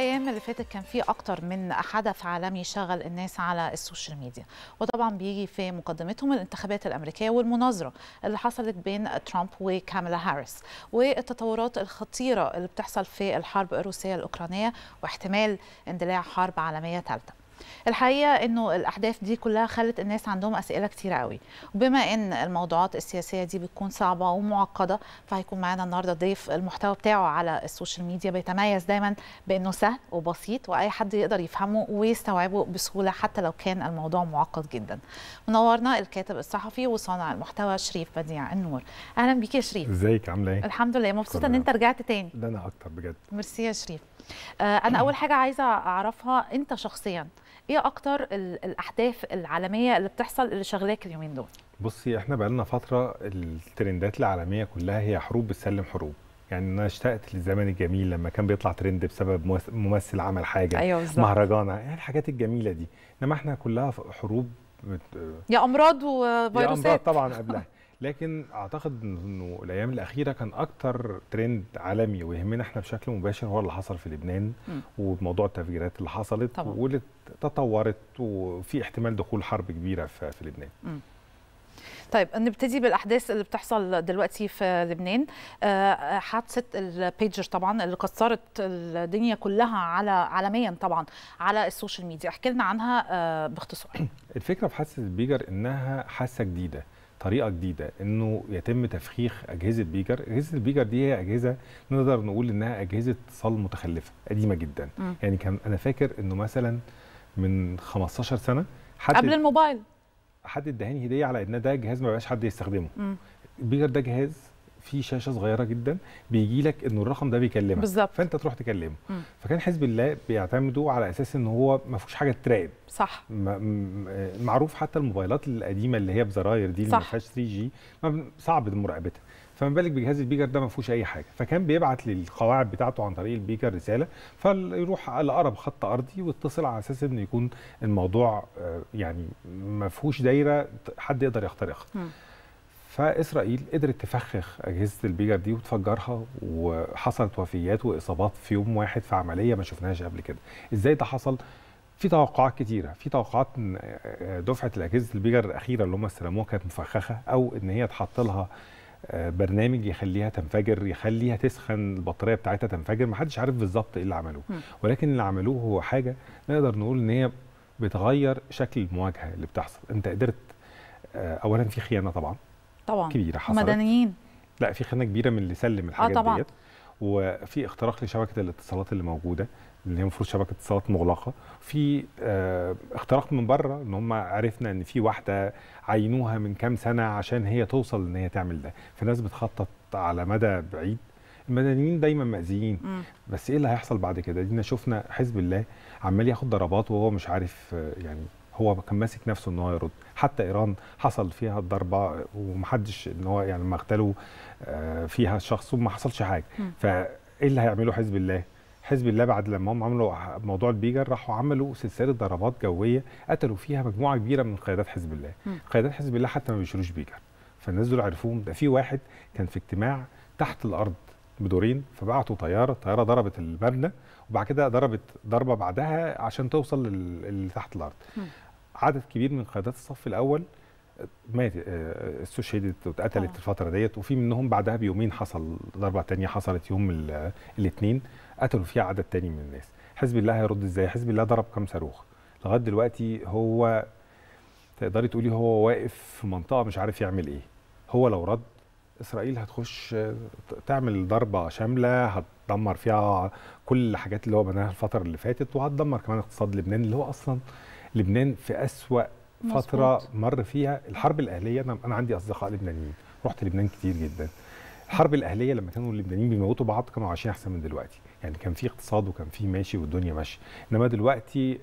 الايام اللي فاتت كان في اكتر من حدث عالمي شغل الناس على السوشيال ميديا وطبعا بيجي في مقدمتهم الانتخابات الامريكيه والمناظره اللي حصلت بين ترامب وكاميلا هاريس والتطورات الخطيره اللي بتحصل في الحرب الروسيه الاوكرانيه واحتمال اندلاع حرب عالميه ثالثه الحقيقه انه الاحداث دي كلها خلت الناس عندهم اسئله كتير قوي وبما ان الموضوعات السياسيه دي بتكون صعبه ومعقده فهيكون معانا النهارده ضيف المحتوى بتاعه على السوشيال ميديا بيتميز دايما بانه سهل وبسيط واي حد يقدر يفهمه ويستوعبه بسهوله حتى لو كان الموضوع معقد جدا منورنا الكاتب الصحفي وصانع المحتوى شريف بديع النور اهلا بيك يا شريف ازيك عامله ايه الحمد لله مبسوطه ان انت رجعت تاني ده انا اكتر بجد ميرسي يا شريف آه، انا اول حاجه عايزه اعرفها انت شخصيا ايه اكتر الاحداث العالميه اللي بتحصل اللي شغلاك اليومين دول بصي احنا بقالنا فتره الترندات العالميه كلها هي حروب بتسلم حروب يعني انا اشتقت للزمن الجميل لما كان بيطلع ترند بسبب ممثل عمل حاجه أيوة مهرجانه إيه يعني الحاجات الجميله دي انما احنا كلها حروب يا امراض وفيروسات يا امراض طبعا قبلها لكن اعتقد انه الايام الاخيره كان اكتر ترند عالمي ويهمنا احنا بشكل مباشر هو اللي حصل في لبنان وموضوع التفجيرات اللي حصلت طبعا. واللي تطورت وفي احتمال دخول حرب كبيره في لبنان م. طيب نبتدي بالاحداث اللي بتحصل دلوقتي في لبنان آه، حادثه البيجر طبعا اللي كسرت الدنيا كلها على عالميا طبعا على السوشيال ميديا احكي لنا عنها آه، باختصار الفكره في حادثه البيجر انها حادثه جديده طريقه جديده انه يتم تفخيخ اجهزه بيجر اجهزه البيجر دي هي اجهزه نقدر نقول انها اجهزه اتصال متخلفه قديمه جدا م. يعني كان انا فاكر انه مثلا من 15 سنه حد قبل الموبايل حد اداني هديه على ان ده جهاز ما بقاش حد يستخدمه م. البيجر ده جهاز في شاشه صغيره جدا بيجي لك انه الرقم ده بيكلمك بالزبط. فانت تروح تكلمه م. فكان حزب الله بيعتمدوا على اساس ان هو ما فيهوش حاجه تراقب صح معروف حتى الموبايلات القديمه اللي هي بزراير دي اللي ما فيهاش 3 جي صعب مراقبتها فما بالك بجهاز البيكر ده ما فيهوش اي حاجه فكان بيبعت للقواعد بتاعته عن طريق البيكر رساله فيروح لاقرب خط ارضي ويتصل على اساس انه يكون الموضوع آه، يعني ما فيهوش دايره حد يقدر يخترقها فاسرائيل قدرت تفخخ اجهزه البيجر دي وتفجرها وحصلت وفيات واصابات في يوم واحد في عمليه ما شفناهاش قبل كده ازاي ده حصل في توقعات كتيره في توقعات آه، دفعه الاجهزه البيجر الاخيره اللي هم استلموها كانت مفخخه او ان هي اتحط لها آه، برنامج يخليها تنفجر يخليها تسخن البطاريه بتاعتها تنفجر ما حدش عارف بالظبط ايه اللي عملوه ولكن اللي عملوه هو حاجه نقدر نقول ان هي بتغير شكل المواجهه اللي بتحصل انت قدرت آه، اولا في خيانه طبعا طبعا كبيره حصلت مدنيين لا في خانه كبيره من اللي سلم آه، الحاجات آه طبعا. ديت وفي اختراق لشبكه الاتصالات اللي موجوده اللي هي المفروض شبكه اتصالات مغلقه في اه اختراق من بره ان هم عرفنا ان في واحده عينوها من كام سنه عشان هي توصل ان هي تعمل ده فالناس بتخطط على مدى بعيد المدنيين دايما مأذيين بس ايه اللي هيحصل بعد كده؟ دينا شفنا حزب الله عمال ياخد ضربات وهو مش عارف آه، يعني هو كان ماسك نفسه ان هو يرد حتى ايران حصل فيها الضربه ومحدش ان هو يعني لما اغتالوا آه، فيها شخص وما حصلش حاجه فايه اللي هيعمله حزب الله؟ حزب الله بعد لما هم عملوا موضوع البيجر راحوا عملوا سلسله ضربات جويه قتلوا فيها مجموعه كبيره من قيادات حزب الله قيادات حزب الله حتى ما بيشيلوش بيجر فالناس دول عرفوهم ده في واحد كان في اجتماع تحت الارض بدورين فبعتوا طياره الطياره ضربت المبنى وبعد كده ضربت ضربه بعدها عشان توصل اللي تحت الارض عدد كبير من قيادات الصف الاول مات آه، استشهدت واتقتلت آه. الفتره ديت وفي منهم بعدها بيومين حصل ضربه تانية حصلت يوم الاثنين قتلوا فيها عدد تاني من الناس حزب الله هيرد ازاي حزب الله ضرب كام صاروخ لغايه دلوقتي هو تقدري تقولي هو واقف في منطقه مش عارف يعمل ايه هو لو رد اسرائيل هتخش تعمل ضربه شامله هتدمر فيها كل الحاجات اللي هو بناها الفتره اللي فاتت وهتدمر كمان اقتصاد لبنان اللي هو اصلا لبنان في أسوأ مزبوط. فترة مر فيها الحرب الأهلية أنا عندي أصدقاء لبنانيين رحت لبنان كتير جدا الحرب الاهليه لما كانوا اللبنانيين بيموتوا بعض كانوا عايشين احسن من دلوقتي يعني كان في اقتصاد وكان في ماشي والدنيا ماشيه انما دلوقتي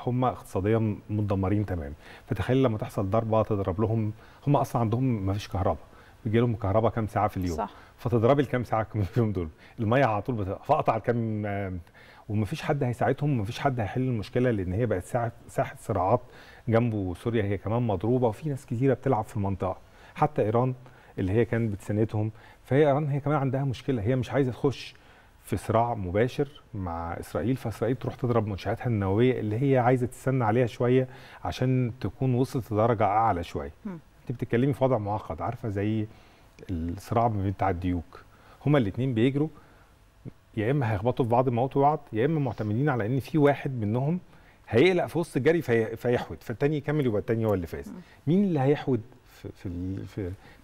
هم اقتصاديا مدمرين تمام فتخيل لما تحصل ضربه تضرب لهم هم اصلا عندهم ما فيش كهرباء بيجي لهم كهرباء كام ساعه في اليوم صح. فتضربي الكام ساعه في اليوم دول الميه على طول بتقطع فقطع الكام ومفيش حد هيساعدهم ومفيش حد هيحل المشكله لان هي بقت ساحه صراعات جنبه سوريا هي كمان مضروبه وفي ناس كثيره بتلعب في المنطقه حتى ايران اللي هي كانت بتساندهم فهي ايران هي كمان عندها مشكله هي مش عايزه تخش في صراع مباشر مع اسرائيل فاسرائيل تروح تضرب منشاتها النوويه اللي هي عايزه تستنى عليها شويه عشان تكون وصلت لدرجه اعلى شويه انت بتتكلمي في وضع معقد عارفه زي الصراع بتاع الديوك هما الاثنين بيجروا يا اما هيخبطوا في بعض موت وبعض يا اما معتمدين على ان في واحد منهم هيقلق في وسط الجري في فيحود فالتاني يكمل يبقى التاني هو اللي فاز مين اللي هيحود في في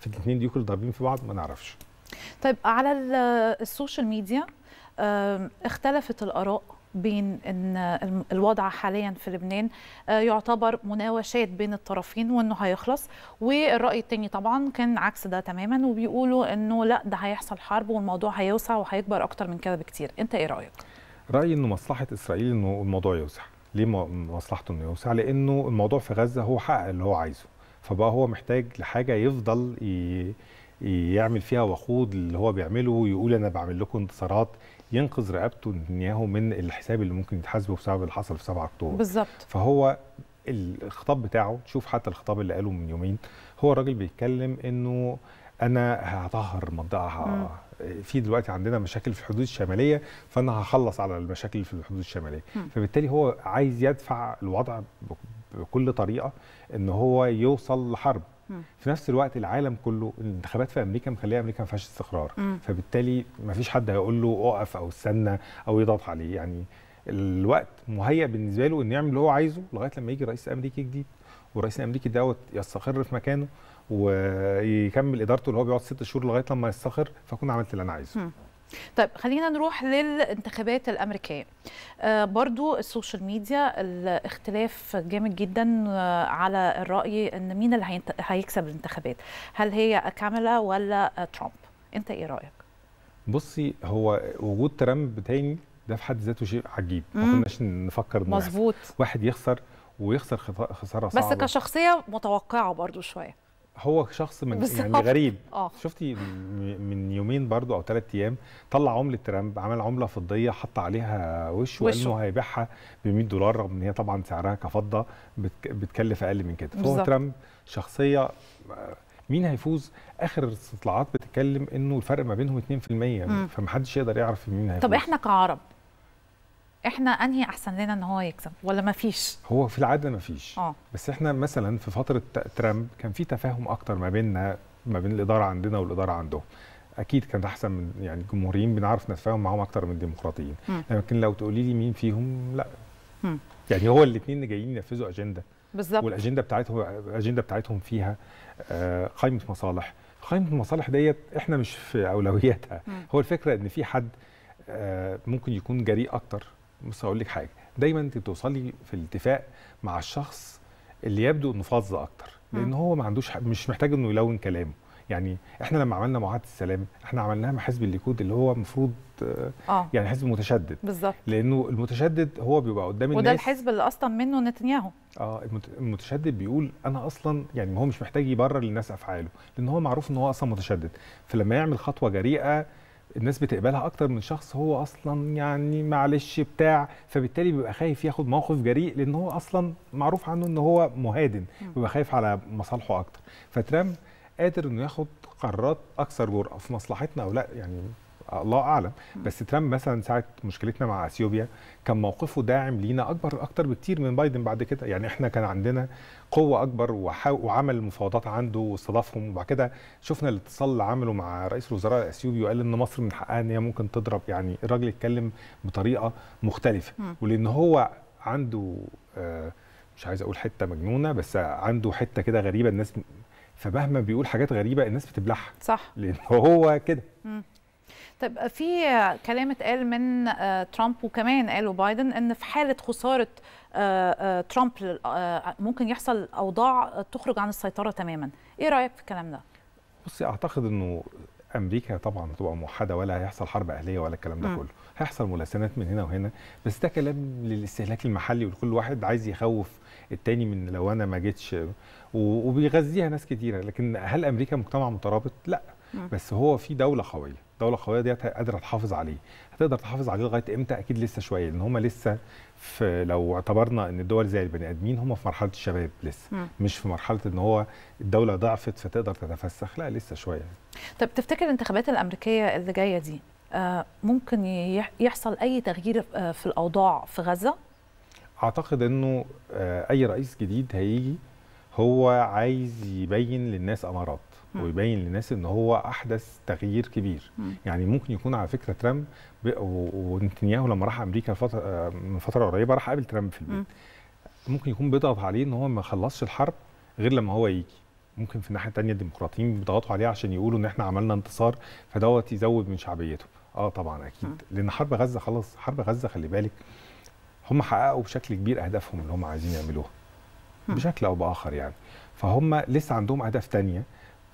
في, الاثنين دي كل ضاربين في بعض ما نعرفش طيب على السوشيال ميديا اختلفت الاراء بين ان الوضع حاليا في لبنان آه، يعتبر مناوشات بين الطرفين وانه هيخلص والراي الثاني طبعا كان عكس ده تماما وبيقولوا انه لا ده هيحصل حرب والموضوع هيوسع وهيكبر اكتر من كده بكتير انت ايه رايك رايي انه مصلحه اسرائيل انه الموضوع يوسع ليه مصلحته انه يوسع لانه الموضوع في غزه هو حقق اللي هو عايزه فبقى هو محتاج لحاجه يفضل ي... يعمل فيها وخوض اللي هو بيعمله ويقول انا بعمل لكم انتصارات ينقذ رقبته نتنياهو من الحساب اللي ممكن يتحاسبه بسبب اللي حصل في 7 اكتوبر بالظبط فهو الخطاب بتاعه تشوف حتى الخطاب اللي قاله من يومين هو الراجل بيتكلم انه انا هطهر منطقه في دلوقتي عندنا مشاكل في الحدود الشماليه فانا هخلص على المشاكل في الحدود الشماليه م. فبالتالي هو عايز يدفع الوضع بكل طريقه ان هو يوصل لحرب في نفس الوقت العالم كله الانتخابات في امريكا مخليه امريكا ما فيهاش استقرار فبالتالي ما فيش حد هيقول له اقف او استنى او يضغط عليه يعني الوقت مهيأ بالنسبه له انه يعمل اللي هو عايزه لغايه لما يجي رئيس امريكي جديد والرئيس الامريكي دوت يستقر في مكانه ويكمل ادارته اللي هو بيقعد ست شهور لغايه لما يستقر فاكون عملت اللي انا عايزه طيب خلينا نروح للانتخابات الامريكيه آه برضو السوشيال ميديا الاختلاف جامد جدا آه على الراي ان مين اللي هيكسب الانتخابات هل هي كاميلا ولا ترامب انت ايه رايك بصي هو وجود ترامب تاني ده في حد ذاته شيء عجيب ما كناش نفكر مظبوط واحد يخسر ويخسر خساره صعبه بس كشخصيه متوقعه برضو شويه هو شخص من يعني غريب أوه. شفتي من يومين برضو او ثلاث ايام طلع عمله ترامب عمل عمله فضيه حط عليها وشه وقال انه هيبيعها ب 100 دولار رغم ان هي طبعا سعرها كفضه بتكلف اقل من كده فهو ترامب شخصيه آه، مين هيفوز اخر الاستطلاعات بتتكلم انه الفرق ما بينهم 2% فمحدش يقدر يعرف مين هيفوز طب احنا كعرب احنا انهي احسن لنا ان هو يكسب ولا ما فيش هو في العاده ما فيش آه. بس احنا مثلا في فتره ترامب كان في تفاهم اكتر ما بيننا ما بين الاداره عندنا والاداره عندهم اكيد كان احسن من يعني الجمهوريين بنعرف نتفاهم معاهم اكتر من الديمقراطيين لكن لو تقولي لي مين فيهم لا م. يعني هو الاثنين اللي جايين ينفذوا اجنده بالظبط والاجنده بتاعتهم الاجنده بتاعتهم فيها آه، قائمه مصالح قائمه المصالح ديت احنا مش في اولوياتها م. هو الفكره ان في حد آه، ممكن يكون جريء اكتر بص هقول لك حاجه دايما انت بتوصلي في الاتفاق مع الشخص اللي يبدو انه فظ اكتر لان هو ما عندوش مش محتاج انه يلون كلامه يعني احنا لما عملنا معاهده السلام احنا عملناها مع حزب الليكود اللي هو المفروض آه. يعني حزب متشدد بالظبط لانه المتشدد هو بيبقى قدام الناس وده الحزب اللي اصلا منه نتنياهو اه المتشدد بيقول انا اصلا يعني هو مش محتاج يبرر للناس افعاله لان هو معروف ان هو اصلا متشدد فلما يعمل خطوه جريئه الناس بتقبلها اكتر من شخص هو اصلا يعني معلش بتاع فبالتالي بيبقى خايف ياخد موقف جريء لان هو اصلا معروف عنه ان هو مهادن بيبقى خايف على مصالحه اكتر فترام قادر انه ياخد قرارات اكثر جرأه في مصلحتنا او لا يعني الله اعلم بس ترامب مثلا ساعه مشكلتنا مع اثيوبيا كان موقفه داعم لينا اكبر اكتر بكتير من بايدن بعد كده يعني احنا كان عندنا قوه اكبر وعمل مفاوضات عنده واستضافهم وبعد كده شفنا الاتصال اللي عمله مع رئيس الوزراء الاثيوبي وقال ان مصر من حقها ان هي ممكن تضرب يعني الراجل اتكلم بطريقه مختلفه ولان هو عنده آه، مش عايز اقول حته مجنونه بس عنده حته كده غريبه الناس فمهما بيقول حاجات غريبه الناس بتبلعها صح لان هو كده طيب في كلام اتقال من آه، ترامب وكمان قالوا بايدن ان في حاله خساره آه، آه، ترامب ممكن يحصل اوضاع تخرج عن السيطره تماما ايه رايك في الكلام ده بصي اعتقد انه امريكا طبعا هتبقى موحده ولا هيحصل حرب اهليه ولا الكلام ده م. كله هيحصل ملاسنات من هنا وهنا بس ده كلام للاستهلاك المحلي ولكل واحد عايز يخوف التاني من لو انا ما جيتش وبيغذيها ناس كتيره لكن هل امريكا مجتمع مترابط لا م. بس هو في دوله قويه الدوله القويه ديت قادره تحافظ عليه هتقدر تحافظ عليه لغايه امتى اكيد لسه شويه لان هم لسه في لو اعتبرنا ان الدول زي البني ادمين هم في مرحله الشباب لسه م. مش في مرحله ان هو الدوله ضعفت فتقدر تتفسخ لا لسه شويه طب تفتكر الانتخابات الامريكيه اللي جايه دي آه، ممكن يحصل اي تغيير آه، في الاوضاع في غزه اعتقد انه آه، اي رئيس جديد هيجي هو عايز يبين للناس امارات ويبين للناس ان هو احدث تغيير كبير يعني ممكن يكون على فكره ترامب ونتنياهو لما راح امريكا فترة من فتره قريبه راح قابل ترامب في البيت ممكن يكون بيضغط عليه ان هو ما خلصش الحرب غير لما هو يجي ممكن في الناحيه الثانيه الديمقراطيين بيضغطوا عليه عشان يقولوا ان احنا عملنا انتصار فدوت يزود من شعبيته اه طبعا اكيد لان حرب غزه خلاص حرب غزه خلي بالك هم حققوا بشكل كبير اهدافهم اللي هم عايزين يعملوها بشكل او باخر يعني فهم لسه عندهم اهداف ثانيه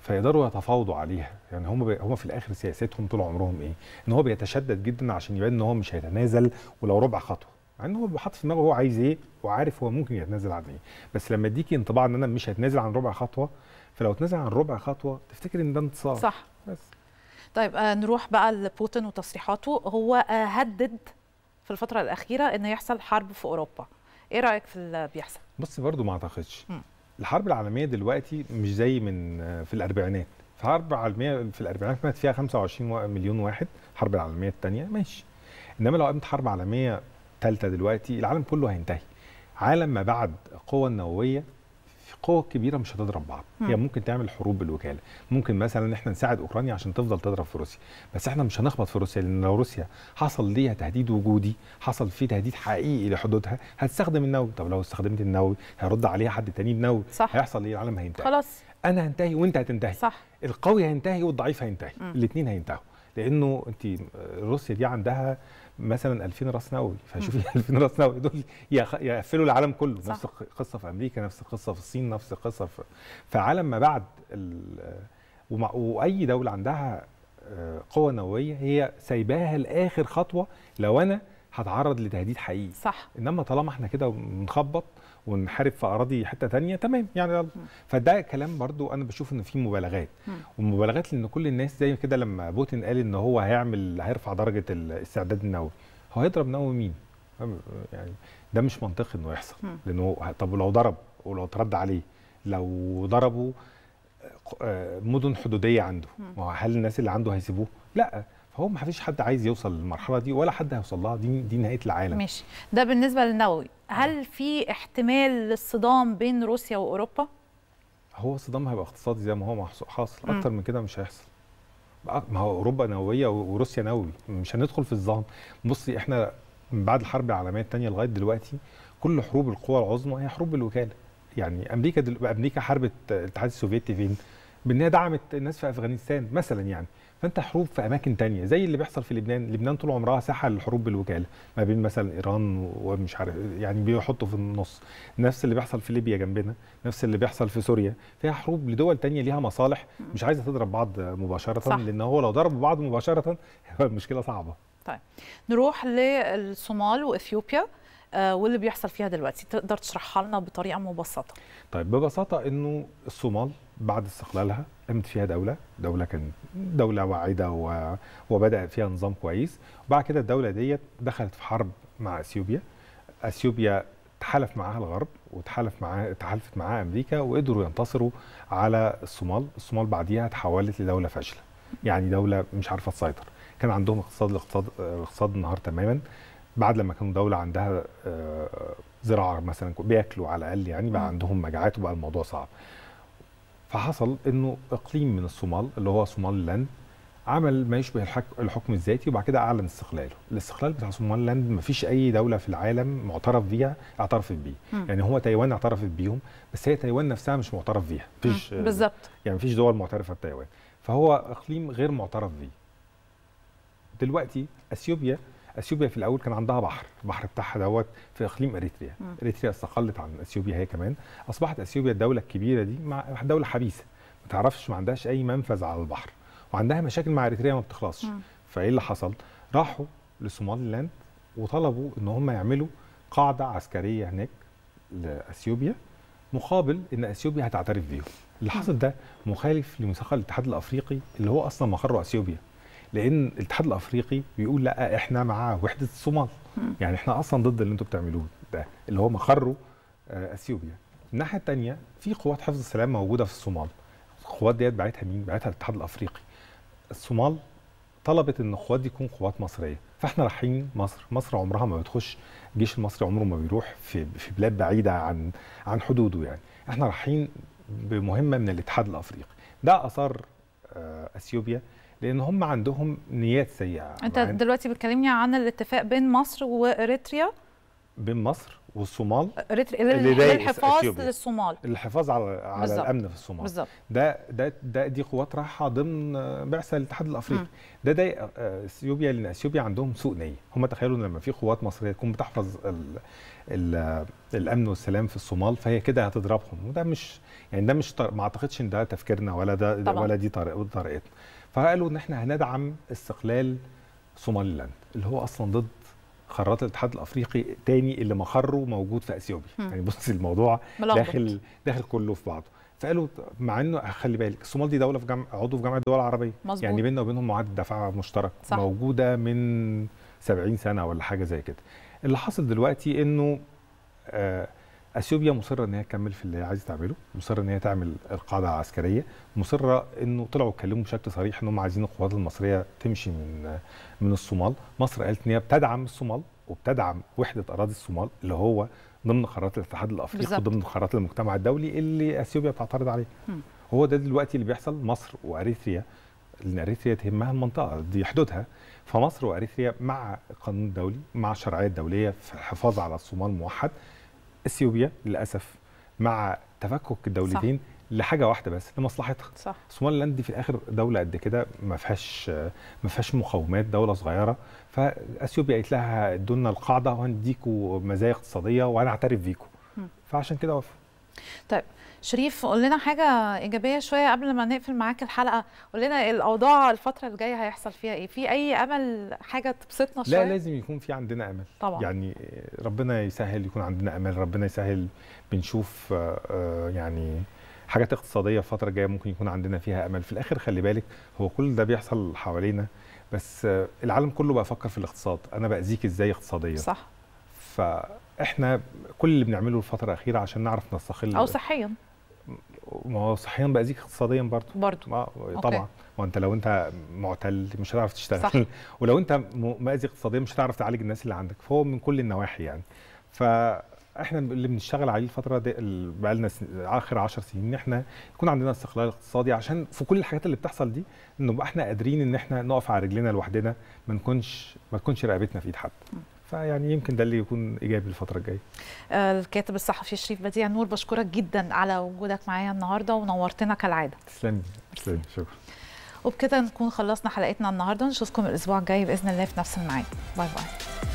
فيقدروا يتفاوضوا عليها يعني هم بي... هم في الاخر سياستهم طول عمرهم ايه ان هو بيتشدد جدا عشان يبان ان هو مش هيتنازل ولو ربع خطوه مع يعني ان هو حاطط في دماغه هو عايز ايه وعارف هو ممكن يتنازل عن ايه بس لما اديكي انطباع ان انا مش هتنازل عن ربع خطوه فلو اتنازل عن ربع خطوه تفتكر ان ده انتصار صح بس طيب آه نروح بقى لبوتين وتصريحاته هو آه هدد في الفتره الاخيره ان يحصل حرب في اوروبا ايه رايك في اللي بيحصل بص برضو ما اعتقدش م. الحرب العالميه دلوقتي مش زي من آه، في الاربعينات الحرب العالميه في الاربعينات مات فيها 25 مليون واحد الحرب العالميه الثانيه ماشي انما لو قامت حرب عالميه ثالثه دلوقتي العالم كله هينتهي عالم ما بعد القوه النوويه في قوة كبيرة مش هتضرب بعض هي يعني ممكن تعمل حروب بالوكالة ممكن مثلا احنا نساعد أوكرانيا عشان تفضل تضرب في روسيا بس احنا مش هنخبط في روسيا لأن لو روسيا حصل ليها تهديد وجودي حصل فيه تهديد حقيقي لحدودها هتستخدم النووي طب لو استخدمت النووي هيرد عليها حد تاني بنووي صح. هيحصل ايه العالم هينتهي خلاص انا هنتهي وانت هتنتهي صح القوي هينتهي والضعيف هينتهي الاثنين هينتهوا لانه انت آه، روسيا دي عندها مثلا 2000 راس نووي فشوفي 2000 راس نووي دول يقفلوا العالم كله صح. نفس القصه في امريكا نفس القصه في الصين نفس القصه في فعالم ما بعد واي دوله عندها آه، قوه نوويه هي سايباها لاخر خطوه لو انا هتعرض لتهديد حقيقي صح انما طالما احنا كده بنخبط ونحارب في اراضي حته تانية تمام يعني يلا فده كلام برضو انا بشوف ان فيه مبالغات ومبالغات لان كل الناس زي كده لما بوتين قال ان هو هيعمل هيرفع درجه الاستعداد النووي هو هيضرب نووي مين يعني ده مش منطقي انه يحصل لانه طب ولو ضرب ولو اترد عليه لو ضربوا آه، مدن حدوديه عنده ما هو هل الناس اللي عنده هيسيبوه لا فهو ما فيش حد عايز يوصل للمرحله دي ولا حد هيوصل لها دي دي نهايه العالم ماشي ده بالنسبه للنووي هل في احتمال للصدام بين روسيا واوروبا هو الصدام هيبقى اقتصادي زي ما هو حاصل اكتر من كده مش هيحصل ما هو اوروبا نوويه وروسيا نووي مش هندخل في الظلام بصي احنا من بعد الحرب العالميه الثانيه لغايه دلوقتي كل حروب القوى العظمى هي حروب الوكاله يعني امريكا دل... امريكا حاربت الاتحاد السوفيتي فين؟ بانها دعمت الناس في افغانستان مثلا يعني فانت حروب في اماكن تانية زي اللي بيحصل في لبنان لبنان طول عمرها ساحه للحروب بالوكاله ما بين مثلا ايران ومش عارف يعني بيحطوا في النص نفس اللي بيحصل في ليبيا جنبنا نفس اللي بيحصل في سوريا فيها حروب لدول تانية ليها مصالح مش عايزه تضرب بعض مباشره صح. لان هو لو ضربوا بعض مباشره المشكله صعبه طيب نروح للصومال واثيوبيا آه، واللي بيحصل فيها دلوقتي تقدر تشرحها لنا بطريقه مبسطه طيب ببساطه انه الصومال بعد استقلالها قامت فيها دولة دولة كانت دولة واعدة و... وبدأ فيها نظام كويس وبعد كده الدولة ديت دخلت في حرب مع اثيوبيا اثيوبيا تحالف معاها الغرب وتحالف معاها تحالفت معاها امريكا وقدروا ينتصروا على الصومال، الصومال بعديها تحولت لدوله فاشله، يعني دوله مش عارفه تسيطر، كان عندهم اقتصاد الاقتصاد الاقتصاد انهار تماما بعد لما كانوا دوله عندها آه، زراعه مثلا بياكلوا على الاقل يعني بقى عندهم مجاعات وبقى الموضوع صعب. فحصل انه اقليم من الصومال اللي هو صومال لاند عمل ما يشبه الحكم الذاتي وبعد كده اعلن استقلاله الاستقلال بتاع صومال لاند ما فيش اي دوله في العالم معترف بيها اعترفت بيه يعني هو تايوان اعترفت بيهم بس هي تايوان نفسها مش معترف بيها مفيش بالظبط يعني مفيش دول معترفه بتايوان فهو اقليم غير معترف بيه دلوقتي اثيوبيا اثيوبيا في الاول كان عندها بحر البحر بتاعها دوت في اقليم اريتريا اريتريا استقلت عن اثيوبيا هي كمان اصبحت اثيوبيا الدوله الكبيره دي مع دوله حبيسه ما تعرفش ما عندهاش اي منفذ على البحر وعندها مشاكل مع اريتريا ما بتخلصش فايه اللي حصل راحوا لصومال لاند وطلبوا ان هم يعملوا قاعده عسكريه هناك لاثيوبيا مقابل ان اثيوبيا هتعترف بيهم اللي حصل ده مخالف لميثاق الاتحاد الافريقي اللي هو اصلا مقره اثيوبيا لان الاتحاد الافريقي بيقول لا احنا مع وحده الصومال يعني احنا اصلا ضد اللي انتم بتعملوه ده اللي هو مخره آه، اثيوبيا الناحيه الثانيه في قوات حفظ السلام موجوده في الصومال القوات ديت بعتها مين بعتها الاتحاد الافريقي الصومال طلبت ان القوات دي تكون قوات مصريه فاحنا رايحين مصر مصر عمرها ما بتخش الجيش المصري عمره ما بيروح في في بلاد بعيده عن عن حدوده يعني احنا رايحين بمهمه من الاتحاد الافريقي ده اثار آه، اثيوبيا لان هم عندهم نيات سيئه انت عن... يعني دلوقتي بتكلمني عن الاتفاق بين مصر واريتريا بين مصر والصومال للحفاظ للصومال الحفاظ على على بالزبط. الامن في الصومال ده ده ده دي قوات رايحه ضمن بعثه الاتحاد الافريقي ده ده اثيوبيا لان اثيوبيا عندهم سوء نيه هم تخيلوا ان لما في قوات مصريه تكون بتحفظ الـ الـ الامن والسلام في الصومال فهي كده هتضربهم وده مش يعني ده مش ما اعتقدش ان ده تفكيرنا ولا ده, ده ولا دي طريقتنا فقالوا ان احنا هندعم استقلال صوماليلاند اللي هو اصلا ضد قرارات الاتحاد الافريقي تاني اللي مقره موجود في اثيوبيا يعني بص الموضوع ملغبط. داخل داخل كله في بعضه فقالوا مع انه خلي بالك الصومال دي دوله في جامعه عضو في جامعه الدول العربيه مزبوط. يعني بيننا وبينهم معاهده دفاع مشترك صح. موجوده من 70 سنه ولا حاجه زي كده اللي حصل دلوقتي انه آه اثيوبيا مصره ان هي تكمل في اللي هي عايزه تعمله مصره ان هي تعمل القاعده العسكريه مصره انه طلعوا اتكلموا بشكل صريح ان هم عايزين القوات المصريه تمشي من من الصومال مصر قالت ان هي بتدعم الصومال وبتدعم وحده اراضي الصومال اللي هو ضمن قرارات الاتحاد الافريقي وضمن قرارات المجتمع الدولي اللي اثيوبيا بتعترض عليه هو ده دلوقتي اللي بيحصل مصر واريتريا لان اريتريا تهمها المنطقه دي حدودها فمصر واريتريا مع القانون الدولي مع الشرعيه الدوليه في الحفاظ على الصومال موحد اثيوبيا للاسف مع تفكك الدولتين صح. لحاجه واحده بس لمصلحتها صح لاند في الاخر دوله قد كده ما فيهاش ما فيهاش مقاومات دوله صغيره فاثيوبيا قالت لها ادونا القاعده وهنديكوا مزايا اقتصاديه وهنعترف بيكوا فعشان كده وافقوا طيب شريف قول لنا حاجه ايجابيه شويه قبل ما نقفل معاك الحلقه قول لنا الاوضاع الفتره الجايه هيحصل فيها ايه في اي امل حاجه تبسطنا شويه لا لازم يكون في عندنا امل طبعا يعني ربنا يسهل يكون عندنا امل ربنا يسهل بنشوف آه، آه، يعني حاجات اقتصاديه الفتره الجايه ممكن يكون عندنا فيها امل في الاخر خلي بالك هو كل ده بيحصل حوالينا بس آه، العالم كله بقى فكر في الاقتصاد انا باذيك ازاي اقتصاديا صح فاحنا كل اللي بنعمله الفتره الاخيره عشان نعرف نستقل او صحيا ما هو صحيا باذيك اقتصاديا برضه برضه طبعا ما انت لو انت معتل مش هتعرف تشتغل صح. ولو انت مأذي اقتصاديا مش هتعرف تعالج الناس اللي عندك فهو من كل النواحي يعني فاحنا اللي بنشتغل عليه الفتره دي بقى لنا اخر 10 سنين ان احنا يكون عندنا استقلال اقتصادي عشان في كل الحاجات اللي بتحصل دي انه احنا قادرين ان احنا نقف على رجلنا لوحدنا ما نكونش ما تكونش رقبتنا في ايد حد فيعني يمكن ده اللي يكون ايجابي الفتره الجايه آه، الكاتب الصحفي شريف بديع نور بشكرك جدا على وجودك معايا النهارده ونورتنا كالعاده تسلمي تسلمي شكرا وبكده نكون خلصنا حلقتنا النهارده نشوفكم الاسبوع الجاي باذن الله في نفس الميعاد باي باي